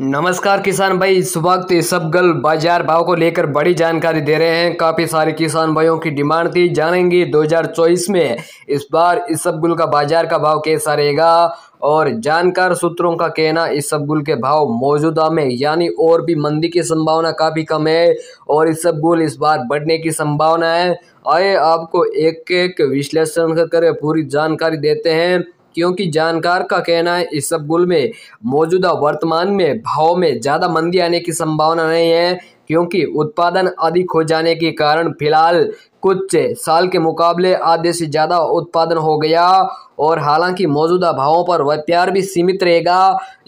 नमस्कार किसान भाई इस वक्त सब गल बाजार भाव को लेकर बड़ी जानकारी दे रहे हैं काफ़ी सारे किसान भाइयों की डिमांड थी जानेंगे 2024 में इस बार इस सब गुल का बाजार का भाव कैसा रहेगा और जानकार सूत्रों का कहना इस सब गुल के भाव मौजूदा में यानी और भी मंदी की संभावना काफ़ी कम है और इस सब गुल इस बार बढ़ने की संभावना है आए आपको एक एक विश्लेषण कर पूरी जानकारी देते हैं क्योंकि जानकार का कहना है इस सब गुल में मौजूदा वर्तमान में भाव में ज़्यादा मंदी आने की संभावना नहीं है क्योंकि उत्पादन अधिक हो जाने के कारण फिलहाल कुछ साल के मुकाबले आधे से ज़्यादा उत्पादन हो गया और हालांकि मौजूदा भावों पर व्यापार भी सीमित रहेगा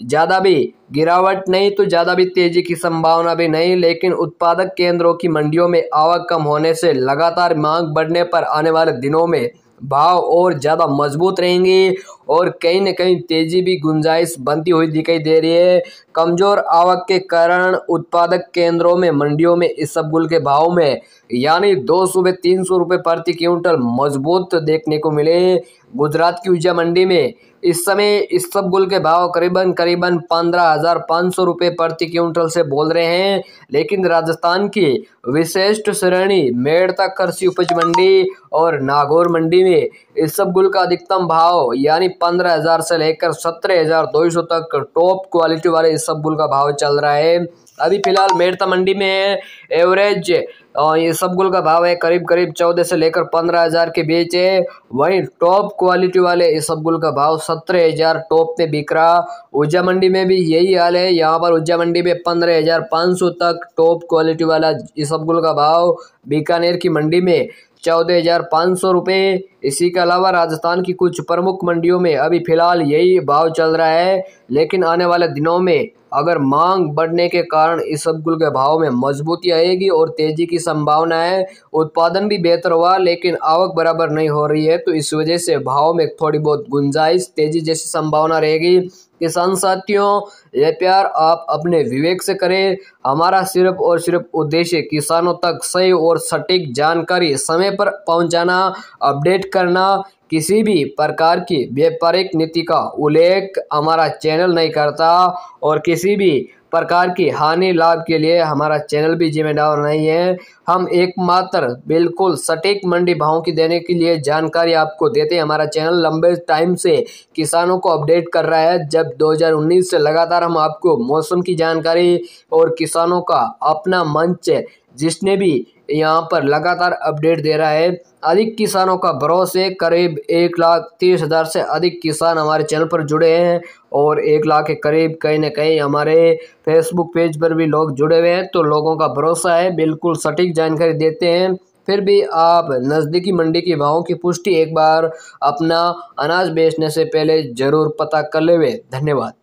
ज़्यादा भी गिरावट नहीं तो ज़्यादा भी तेज़ी की संभावना भी नहीं लेकिन उत्पादक केंद्रों की मंडियों में आवक कम होने से लगातार मांग बढ़ने पर आने वाले दिनों में भाव और ज़्यादा मजबूत रहेंगे और कहीं न कहीं तेजी भी गुंजाइश बनती हुई दिखाई दे रही है कमजोर आवक के कारण उत्पादक केंद्रों में मंडियों में इस सब गुल के भाव में यानी दो सौ तीन सौ रुपये प्रति क्विंटल मजबूत देखने को मिले गुजरात की ऊर्जा मंडी में इस समय इस सब गुल के भाव करीबन करीबन पंद्रह हजार पाँच सौ रुपये प्रति क्विंटल से बोल रहे हैं लेकिन राजस्थान की विशिष्ट श्रेणी मेड़ता कृषि उपज मंडी और नागौर मंडी में इस सब गुल का अधिकतम भाव यानी पंद्रह हज़ार से लेकर सत्रह हज़ार दो सौ तक टॉप क्वालिटी वाले इस इसबगुल का भाव चल रहा है अभी फिलहाल मेड़ता मंडी में एवरेज ये सब गुल का भाव है करीब करीब चौदह से लेकर पंद्रह हज़ार के बीच है वहीं टॉप क्वालिटी वाले इस सब गुल का भाव सत्रह हज़ार टॉप पे बिक रहा ऊर्जा मंडी में भी यही हाल है यहाँ पर ऊर्जा मंडी में पंद्रह हज़ार पाँच सौ तक टॉप क्वालिटी वाला इस सब गुल का भाव बीकानेर की मंडी में चौदह हजार पाँच सौ रुपये इसी के अलावा राजस्थान की कुछ प्रमुख मंडियों में अभी फिलहाल यही भाव चल रहा है लेकिन आने वाले दिनों में अगर मांग बढ़ने के कारण इस सबगुल के भाव में मजबूती आएगी और तेजी की संभावना है उत्पादन भी बेहतर हुआ लेकिन आवक बराबर नहीं हो रही है तो इस वजह से भाव में थोड़ी बहुत गुंजाइश तेजी जैसी संभावना रहेगी किसान साथियों ये प्यार आप अपने विवेक से करें हमारा सिर्फ और सिर्फ उद्देश्य किसानों तक सही और सटीक जानकारी समय पर पहुंचाना अपडेट करना किसी भी प्रकार की व्यापारिक नीति का उल्लेख हमारा चैनल नहीं करता और किसी भी प्रकार की हानि लाभ के लिए हमारा चैनल भी जिम्मेदार नहीं है हम एकमात्र बिल्कुल सटीक मंडी भाव की देने के लिए जानकारी आपको देते हैं हमारा चैनल लंबे टाइम से किसानों को अपडेट कर रहा है जब 2019 से लगातार हम आपको मौसम की जानकारी और किसानों का अपना मंच जिसने भी यहाँ पर लगातार अपडेट दे रहा है अधिक किसानों का भरोसे करीब एक लाख तीस हज़ार से अधिक किसान हमारे चैनल पर जुड़े हैं और एक लाख के करीब कहीं ना कहीं हमारे फेसबुक पेज पर भी लोग जुड़े हुए हैं तो लोगों का भरोसा है बिल्कुल सटीक जानकारी देते हैं फिर भी आप नज़दीकी मंडी के भावों की पुष्टि एक बार अपना अनाज बेचने से पहले ज़रूर पता कर ले धन्यवाद